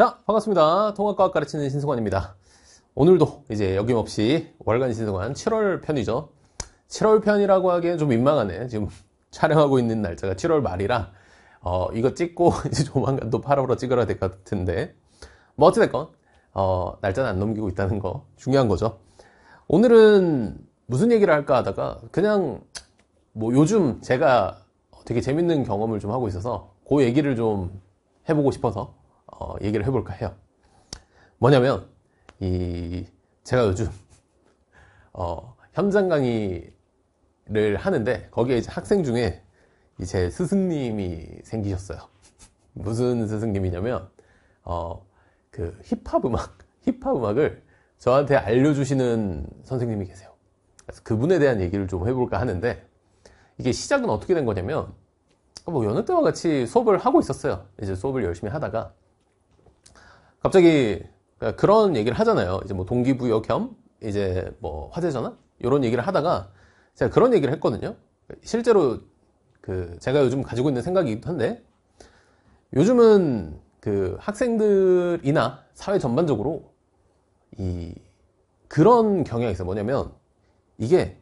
자, 반갑습니다. 통합과학 가르치는 신승환입니다. 오늘도 이제 여김없이 월간 신승환 7월 편이죠. 7월 편이라고 하기엔 좀 민망하네. 지금 촬영하고 있는 날짜가 7월 말이라, 어, 이거 찍고 이제 조만간 또 8월로 찍어야 될것 같은데. 뭐, 어찌됐건, 어, 날짜는 안 넘기고 있다는 거 중요한 거죠. 오늘은 무슨 얘기를 할까 하다가 그냥 뭐 요즘 제가 되게 재밌는 경험을 좀 하고 있어서 그 얘기를 좀 해보고 싶어서 어, 얘기를 해볼까 해요. 뭐냐면 이 제가 요즘 어, 현장 강의를 하는데 거기에 이제 학생 중에 이제 스승님이 생기셨어요. 무슨 스승님이냐면 어, 그 힙합 음악, 힙합 음악을 저한테 알려주시는 선생님이 계세요. 그래서 그분에 대한 얘기를 좀 해볼까 하는데 이게 시작은 어떻게 된 거냐면 어, 뭐 여느 때와 같이 수업을 하고 있었어요. 이제 수업을 열심히 하다가 갑자기 그런 얘기를 하잖아요. 이제 뭐 동기부여 겸 이제 뭐 화제잖아? 이런 얘기를 하다가 제가 그런 얘기를 했거든요. 실제로 그 제가 요즘 가지고 있는 생각이기도 한데 요즘은 그 학생들이나 사회 전반적으로 이 그런 경향이 있어 뭐냐면 이게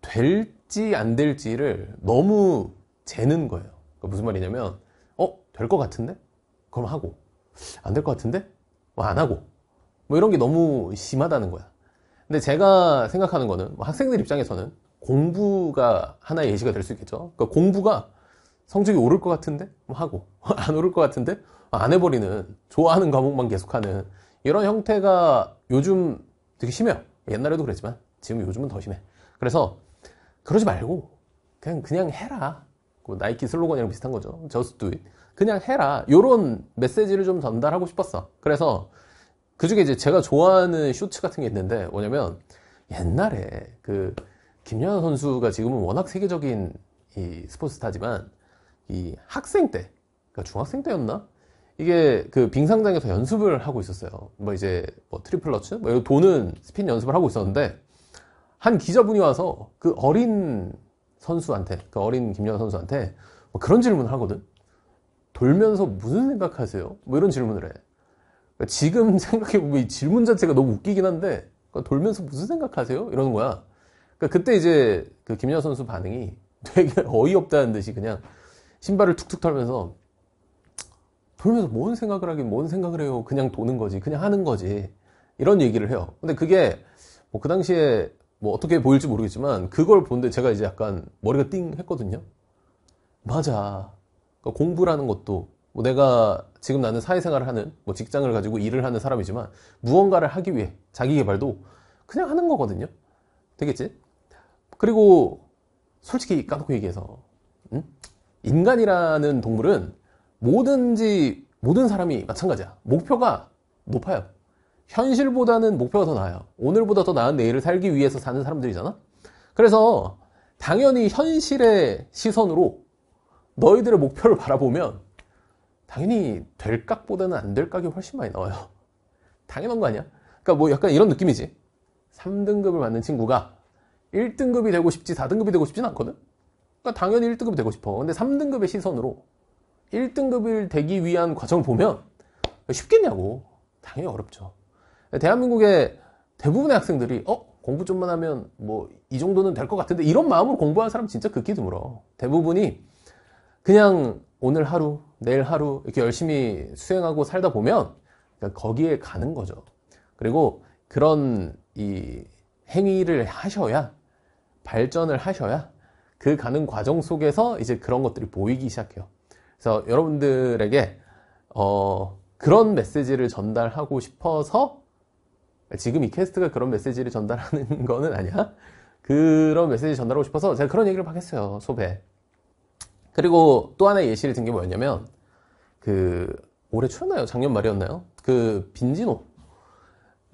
될지 안 될지를 너무 재는 거예요. 그러니까 무슨 말이냐면 어될 것 같은데 그럼 하고 안될것 같은데? 뭐 안 하고 뭐 이런 게 너무 심하다는 거야. 근데 제가 생각하는 거는 뭐 학생들 입장에서는 공부가 하나의 예시가 될 수 있겠죠. 그러니까 공부가 성적이 오를 것 같은데 뭐 하고 안 오를 것 같은데 뭐 안 해버리는 좋아하는 과목만 계속하는 이런 형태가 요즘 되게 심해요. 옛날에도 그랬지만 지금 요즘은 더 심해. 그래서 그러지 말고 그냥 그냥 해라. 뭐 나이키 슬로건이랑 비슷한 거죠. Just do it. 그냥 해라. 요런 메시지를 좀 전달하고 싶었어. 그래서 그 중에 이제 제가 좋아하는 쇼츠 같은 게 있는데 뭐냐면 옛날에 그 김연아 선수가 지금은 워낙 세계적인 이 스포츠 스타지만 이 학생 때, 그러니까 중학생 때였나? 이게 그 빙상장에서 연습을 하고 있었어요. 뭐 이제 뭐 트리플러츠, 뭐 도는 스핀 연습을 하고 있었는데 한 기자분이 와서 그 어린 선수한테 그 어린 김연아 선수한테 뭐 그런 질문을 하거든 돌면서 무슨 생각하세요? 뭐 이런 질문을 해 그러니까 지금 생각해보면 이 질문 자체가 너무 웃기긴 한데 그러니까 돌면서 무슨 생각하세요? 이러는 거야 그러니까 그때 이제 그 김연아 선수 반응이 되게 어이없다는 듯이 그냥 신발을 툭툭 털면서 돌면서 뭔 생각을 하긴 뭔 생각을 해요 그냥 도는 거지 그냥 하는 거지 이런 얘기를 해요 근데 그게 뭐 그 당시에 뭐 어떻게 보일지 모르겠지만 그걸 본데 제가 이제 약간 머리가 띵 했거든요. 맞아. 그러니까 공부라는 것도 뭐 내가 지금 나는 사회생활을 하는 뭐 직장을 가지고 일을 하는 사람이지만 무언가를 하기 위해 자기 개발도 그냥 하는 거거든요. 되겠지? 그리고 솔직히 까놓고 얘기해서 응? 음? 인간이라는 동물은 뭐든지 모든 사람이 마찬가지야. 목표가 높아요. 현실보다는 목표가 더 나아요. 오늘보다 더 나은 내일을 살기 위해서 사는 사람들이잖아? 그래서 당연히 현실의 시선으로 너희들의 목표를 바라보면 당연히 될 깍보다는 안될 깍이 훨씬 많이 나와요. 당연한 거 아니야? 그러니까 뭐 약간 이런 느낌이지. 3등급을 받는 친구가 1등급이 되고 싶지 4등급이 되고 싶진 않거든? 그러니까 당연히 1등급이 되고 싶어. 근데 3등급의 시선으로 1등급을 되기 위한 과정을 보면 쉽겠냐고. 당연히 어렵죠. 대한민국의 대부분의 학생들이 어 공부 좀만 하면 뭐 이 정도는 될 것 같은데 이런 마음으로 공부하는 사람 진짜 극히 드물어. 대부분이 그냥 오늘 하루, 내일 하루 이렇게 열심히 수행하고 살다 보면 거기에 가는 거죠. 그리고 그런 이 행위를 하셔야 발전을 하셔야 그 가는 과정 속에서 이제 그런 것들이 보이기 시작해요. 그래서 여러분들에게 어, 그런 메시지를 전달하고 싶어서 지금 이 캐스트가 그런 메시지를 전달하는 거는 아니야? 그런 메시지 전달하고 싶어서 제가 그런 얘기를 막 했어요, 소배. 그리고 또 하나의 예시를 든 게 뭐였냐면, 그, 올해 초였나요? 작년 말이었나요? 그, 빈지노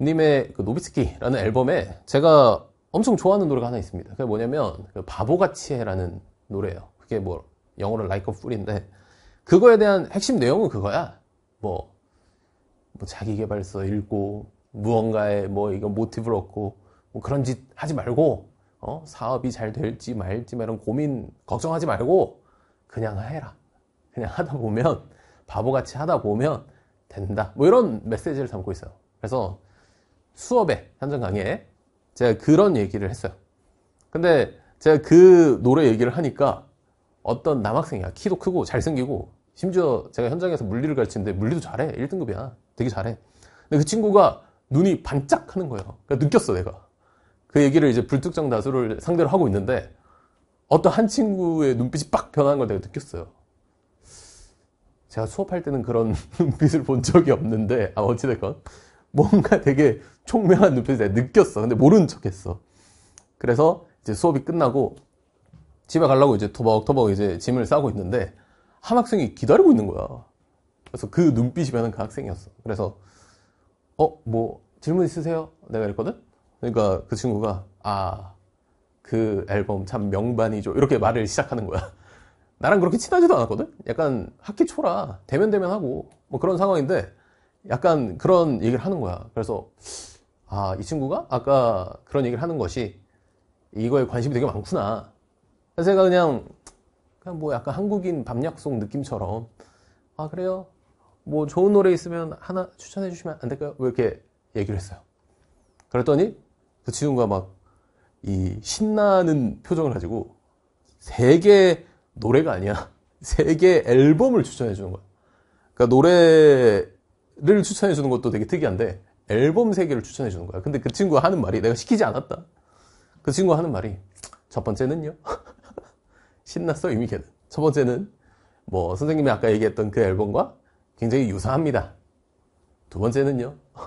님의 그 노비스키라는 앨범에 제가 엄청 좋아하는 노래가 하나 있습니다. 그게 뭐냐면, 그 바보같이 해라는 노래예요. 그게 뭐, 영어로 like a fool인데, 그거에 대한 핵심 내용은 그거야. 뭐, 뭐자기계발서 읽고, 무언가에 뭐 이거 모티브를 얻고 뭐 그런 짓 하지 말고 어? 사업이 잘 될지 말지 뭐 이런 고민 걱정하지 말고 그냥 해라. 그냥 하다 보면 바보같이 하다 보면 된다. 뭐 이런 메시지를 담고 있어요. 그래서 수업에 현장 강의에 제가 그런 얘기를 했어요. 근데 제가 그 노래 얘기를 하니까 어떤 남학생이야. 키도 크고 잘생기고 심지어 제가 현장에서 물리를 가르치는데 물리도 잘해. 1등급이야. 되게 잘해. 근데 그 친구가 눈이 반짝하는 거예요. 그러니까 느꼈어 내가. 그 얘기를 이제 불특정 다수를 상대로 하고 있는데 어떤 한 친구의 눈빛이 빡 변하는 걸 내가 느꼈어요. 제가 수업할 때는 그런 눈빛을 본 적이 없는데 아 어찌됐건 뭔가 되게 총명한 눈빛을 내가 느꼈어. 근데 모르는 척했어. 그래서 이제 수업이 끝나고 집에 가려고 이제 토박토박 이제 짐을 싸고 있는데 한 학생이 기다리고 있는 거야. 그래서 그 눈빛이 변한 그 학생이었어. 그래서 어, 뭐, 질문 있으세요? 내가 이랬거든? 그러니까 그 친구가, 아, 그 앨범 참 명반이죠. 이렇게 말을 시작하는 거야. 나랑 그렇게 친하지도 않았거든? 약간 학기 초라, 대면대면하고, 뭐 그런 상황인데, 약간 그런 얘기를 하는 거야. 그래서, 아, 이 친구가 아까 그런 얘기를 하는 것이 이거에 관심이 되게 많구나. 그래서 제가 그냥, 그냥 뭐 약간 한국인 밤약속 느낌처럼, 아, 그래요? 뭐 좋은 노래 있으면 하나 추천해 주시면 안 될까요? 왜 뭐 이렇게 얘기를 했어요. 그랬더니 그 친구가 막 이 신나는 표정을 가지고 세 개 노래가 아니야. 세 개 앨범을 추천해 주는 거야. 그러니까 노래를 추천해 주는 것도 되게 특이한데 앨범 세 개를 추천해 주는 거야. 근데 그 친구가 하는 말이 내가 시키지 않았다. 그 친구가 하는 말이 첫 번째는요. 신났어 이미 걔는. 첫 번째는 뭐 선생님이 아까 얘기했던 그 앨범과 굉장히 유사합니다. 두 번째는요.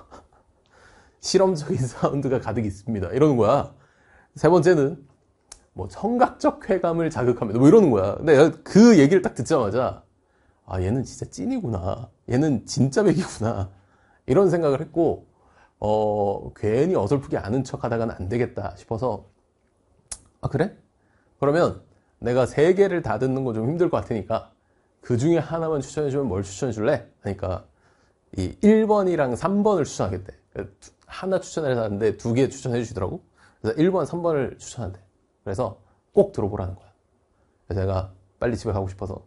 실험적인 사운드가 가득 있습니다. 이러는 거야. 세 번째는 뭐 청각적 쾌감을 자극합니다. 뭐 이러는 거야. 근데 그 얘기를 딱 듣자마자 아 얘는 진짜 찐이구나. 얘는 진짜 백이구나. 이런 생각을 했고 어 괜히 어설프게 아는 척 하다가는 안 되겠다 싶어서 아 그래? 그러면 내가 세 개를 다 듣는 건 좀 힘들 것 같으니까 그 중에 하나만 추천해주면 뭘 추천해줄래? 하니까 이 1번이랑 3번을 추천하겠대. 하나 추천을 하는데 두 개 추천해주시더라고. 그래서 1번, 3번을 추천한대. 그래서 꼭 들어보라는 거야. 그래서 제가 빨리 집에 가고 싶어서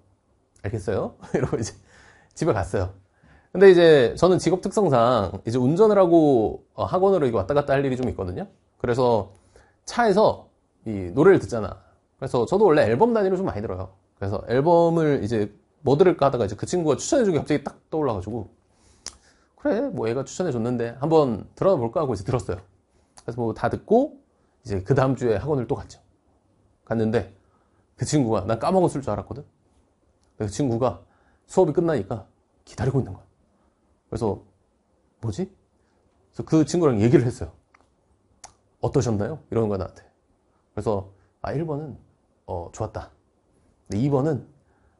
알겠어요? 이러고 이제 집에 갔어요. 근데 이제 저는 직업 특성상 이제 운전을 하고 어, 학원으로 왔다 갔다 할 일이 좀 있거든요. 그래서 차에서 이 노래를 듣잖아. 그래서 저도 원래 앨범 단위로 좀 많이 들어요. 그래서 앨범을 이제 뭐 들을까 하다가 이제 그 친구가 추천해준 게 갑자기 딱 떠올라가지고 그래 뭐 애가 추천해줬는데 한번 들어볼까 하고 이제 들었어요 그래서 뭐 다 듣고 이제 그 다음 주에 학원을 또 갔죠 갔는데 그 친구가 난 까먹었을 줄 알았거든 그 친구가 수업이 끝나니까 기다리고 있는 거야 그래서 뭐지? 그래서 그 친구랑 얘기를 했어요 어떠셨나요? 이러는 거야 나한테 그래서 아 1번은 어 좋았다 근데 2번은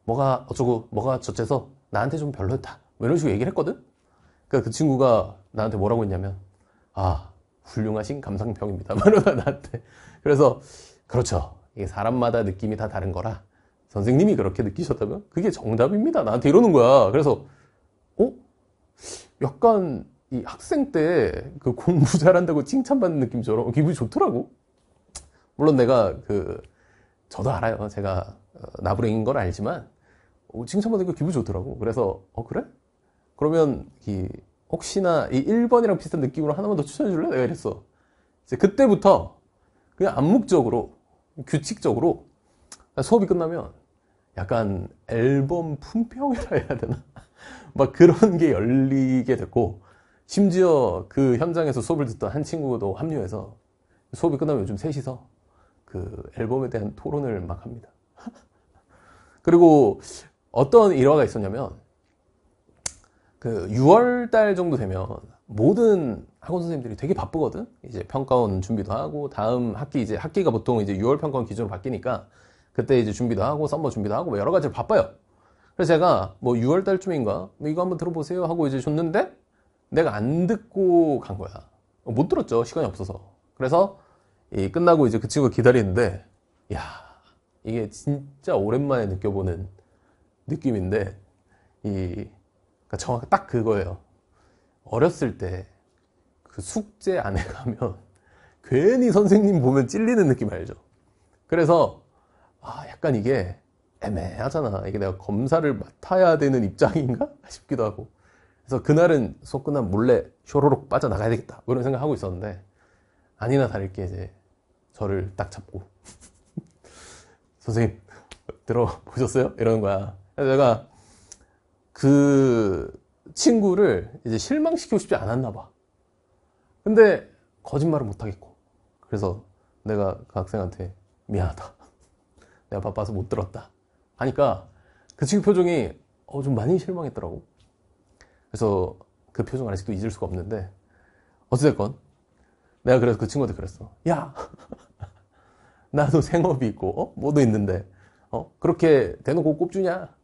뭐가 어쩌고 뭐가 저째서 나한테 좀 별로였다 뭐 이런 식으로 얘기를 했거든 그러니까 그 친구가 나한테 뭐라고 했냐면 아 훌륭하신 감상평입니다 말로가 나한테 그래서 그렇죠 이게 사람마다 느낌이 다 다른 거라 선생님이 그렇게 느끼셨다면 그게 정답입니다 나한테 이러는 거야 그래서 어 약간 이 학생 때 그 공부 잘한다고 칭찬받는 느낌처럼 기분이 좋더라고 물론 내가 그 저도 알아요 제가 어, 나부랭인 걸 알지만 칭찬받으니까 기분 좋더라고. 그래서 어 그래? 그러면 이 혹시나 이 1번이랑 비슷한 느낌으로 하나만 더 추천해 줄래? 내가 이랬어. 이제 그때부터 그냥 암묵적으로 규칙적으로 수업이 끝나면 약간 앨범 품평이라 해야 되나? 막 그런 게 열리게 됐고 심지어 그 현장에서 수업을 듣던 한 친구도 합류해서 수업이 끝나면 요즘 셋이서 그 앨범에 대한 토론을 막 합니다. 그리고 어떤 일화가 있었냐면 그 6월 달 정도 되면 모든 학원 선생님들이 되게 바쁘거든. 이제 평가원 준비도 하고 다음 학기 이제 학기가 보통 이제 6월 평가원 기준으로 바뀌니까 그때 이제 준비도 하고 썸머 준비도 하고 뭐 여러 가지로 바빠요. 그래서 제가 뭐 6월 달쯤인가 뭐 이거 한번 들어보세요 하고 이제 줬는데 내가 안 듣고 간 거야. 못 들었죠. 시간이 없어서. 그래서 이 끝나고 이제 그 친구 기다리는데 야 이게 진짜 오랜만에 느껴보는 느낌인데 이 그러니까 정확 딱 그거예요. 어렸을 때 그 숙제 안에 가면 괜히 선생님 보면 찔리는 느낌 알죠? 그래서 아 약간 이게 애매하잖아. 이게 내가 검사를 맡아야 되는 입장인가 싶기도 하고. 그래서 그날은 수업 끝나면 몰래 쇼로록 빠져나가야 되겠다. 뭐 이런 생각하고 있었는데 아니나 다를게 이제 저를 딱 잡고 선생님 들어보셨어요? 이러는 거야. 내가 그 친구를 이제 실망시키고 싶지 않았나 봐. 근데 거짓말을 못 하겠고. 그래서 내가 그 학생한테 미안하다. 내가 바빠서 못 들었다. 하니까 그 친구 표정이 어, 좀 많이 실망했더라고. 그래서 그 표정 아직도 잊을 수가 없는데 어찌됐건 내가 그래서 그 친구한테 그랬어. 야! 나도 생업이 있고, 어? 뭐도 있는데, 어? 그렇게 대놓고 꼽주냐?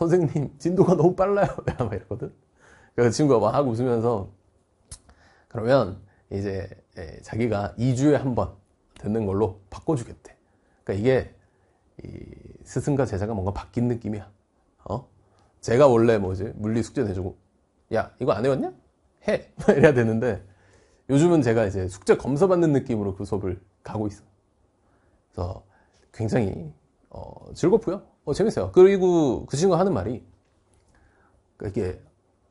선생님 진도가 너무 빨라요. 내가 막 이랬거든. 그래서 친구가 막 웃으면서 그러면 이제 예, 자기가 2주에 한 번 듣는 걸로 바꿔주겠대. 그러니까 이게 스승과 제자가 뭔가 바뀐 느낌이야. 어? 제가 원래 뭐지 물리 숙제 내주고 야 이거 안 해왔냐? 해 이래야 되는데 요즘은 제가 이제 숙제 검사 받는 느낌으로 그 수업을 가고 있어. 그래서 굉장히 어, 즐겁고요. 어, 재밌어요. 그리고 그 친구가 하는 말이 그러니까 이게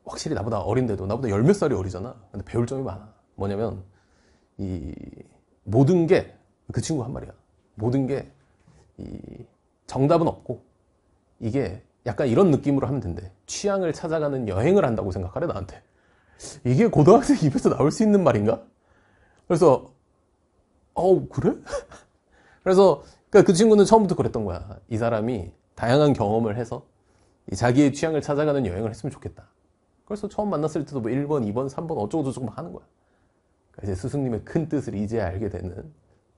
확실히 나보다 어린데도 나보다 열 몇 살이 어리잖아. 근데 배울 점이 많아. 뭐냐면 이 모든 게 그 친구 한 말이야. 모든 게 이 정답은 없고 이게 약간 이런 느낌으로 하면 된대. 취향을 찾아가는 여행을 한다고 생각하래 나한테. 이게 고등학생 입에서 나올 수 있는 말인가? 그래서 어 그래? 그래서 그러니까 그 친구는 처음부터 그랬던 거야. 이 사람이 다양한 경험을 해서 자기의 취향을 찾아가는 여행을 했으면 좋겠다. 그래서 처음 만났을 때도 뭐 1번, 2번, 3번 어쩌고저쩌고 하는 거야. 그러니까 이제 스승님의 큰 뜻을 이제 알게 되는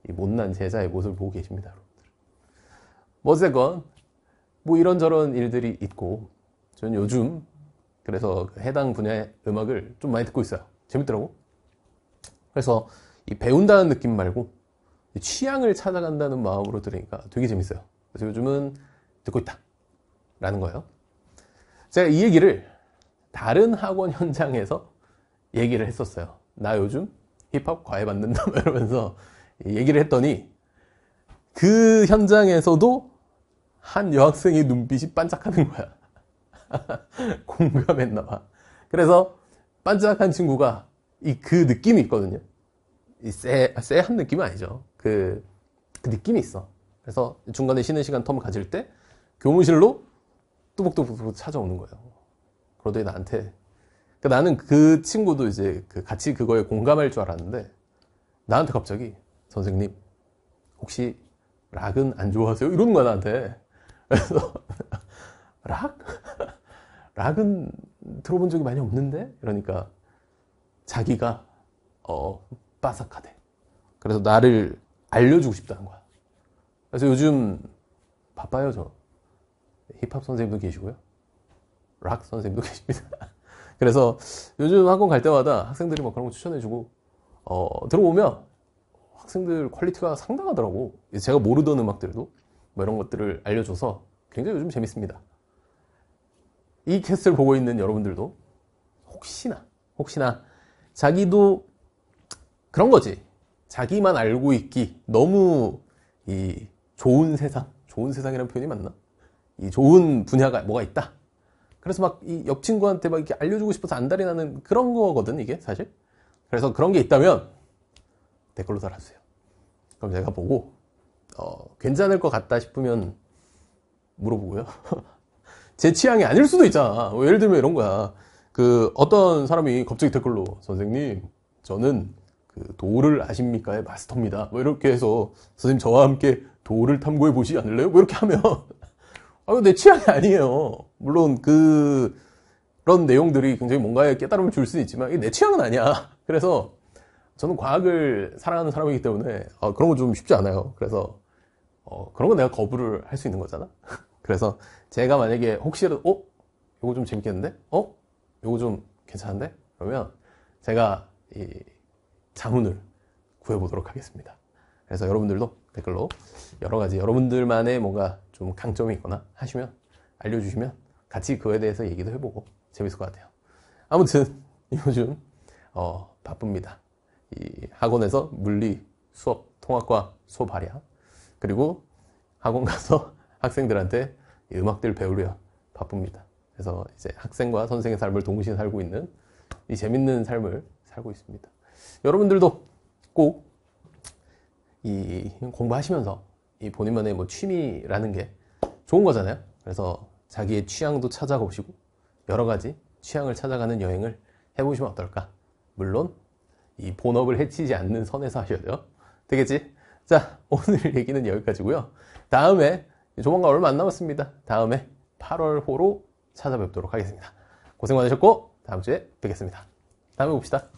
이 못난 제자의 모습을 보고 계십니다, 여러분들. 뭐 어쨌건 뭐 이런저런 일들이 있고 저는 요즘 그래서 그 해당 분야의 음악을 좀 많이 듣고 있어요. 재밌더라고. 그래서 이 배운다는 느낌 말고 취향을 찾아간다는 마음으로 들으니까 되게 재밌어요. 그래서 요즘은 듣고 있다. 라는 거예요. 제가 이 얘기를 다른 학원 현장에서 얘기를 했었어요. 나 요즘 힙합 과외 받는다. 이러면서 얘기를 했더니 그 현장에서도 한 여학생의 눈빛이 반짝하는 거야. 공감했나 봐. 그래서 반짝한 친구가 이 그 느낌이 있거든요. 쎄, 쎄한 느낌은 아니죠. 그, 그 느낌이 있어. 그래서 중간에 쉬는 시간 텀 가질 때 교무실로 뚜벅뚜벅 찾아오는 거예요. 그러더니 나한테 그러니까 나는 그 친구도 이제 그 같이 그거에 공감할 줄 알았는데 나한테 갑자기 선생님 혹시 락은 안 좋아하세요? 이러는 거야 나한테 그래서 락? 락은 들어본 적이 많이 없는데? 그러니까 자기가 어 바삭하대 그래서 나를 알려주고 싶다는 거야. 그래서 요즘 바빠요, 저. 힙합 선생님도 계시고요. 락 선생님도 계십니다. 그래서 요즘 학원 갈 때마다 학생들이 막 그런 거 추천해주고, 어, 들어오면 학생들 퀄리티가 상당하더라고. 제가 모르던 음악들도 뭐 이런 것들을 알려줘서 굉장히 요즘 재밌습니다. 이 캐스트를 보고 있는 여러분들도 혹시나, 혹시나 자기도 그런 거지. 자기만 알고 있기. 너무 이 좋은 세상, 좋은 세상이라는 표현이 맞나? 이 좋은 분야가 뭐가 있다. 그래서 막 이 옆 친구한테 막 이렇게 알려주고 싶어서 안달이 나는 그런 거거든 이게 사실. 그래서 그런 게 있다면 댓글로 달아주세요. 그럼 제가 보고 어, 괜찮을 것 같다 싶으면 물어보고요. 제 취향이 아닐 수도 있잖아. 뭐 예를 들면 이런 거야. 그 어떤 사람이 갑자기 댓글로 선생님 저는 그 도를 아십니까의 마스터입니다. 뭐 이렇게 해서 선생님 저와 함께 도를 탐구해 보시지 않을래요? 뭐 이렇게 하면 아유 내 취향이 아니에요. 물론 그 그런 내용들이 굉장히 뭔가에 깨달음을 줄 수는 있지만 이게 내 취향은 아니야. 그래서 저는 과학을 사랑하는 사람이기 때문에 어, 그런 건 좀 쉽지 않아요. 그래서 어, 그런 건 내가 거부를 할 수 있는 거잖아. 그래서 제가 만약에 혹시라도 어? 이거 좀 재밌겠는데? 어? 이거 좀 괜찮은데? 그러면 제가 이 자문을 구해보도록 하겠습니다. 그래서 여러분들도 댓글로 여러 가지 여러분들만의 뭔가 좀 강점이 있거나 하시면 알려주시면 같이 그거에 대해서 얘기도 해보고 재밌을 것 같아요. 아무튼 요즘 어, 바쁩니다. 이 학원에서 물리 수업 통합과 소업 발야 그리고 학원 가서 학생들한테 음악들 배우려 바쁩니다. 그래서 이제 학생과 선생의 삶을 동시에 살고 있는 이 재밌는 삶을 살고 있습니다. 여러분들도 꼭 이 공부하시면서 이 본인만의 뭐 취미라는 게 좋은 거잖아요. 그래서 자기의 취향도 찾아보시고 여러 가지 취향을 찾아가는 여행을 해보시면 어떨까? 물론 이 본업을 해치지 않는 선에서 하셔야 돼요. 되겠지? 자, 오늘 얘기는 여기까지고요. 다음에 조만간 얼마 안 남았습니다. 다음에 8월호로 찾아뵙도록 하겠습니다. 고생 많으셨고 다음 주에 뵙겠습니다. 다음에 봅시다.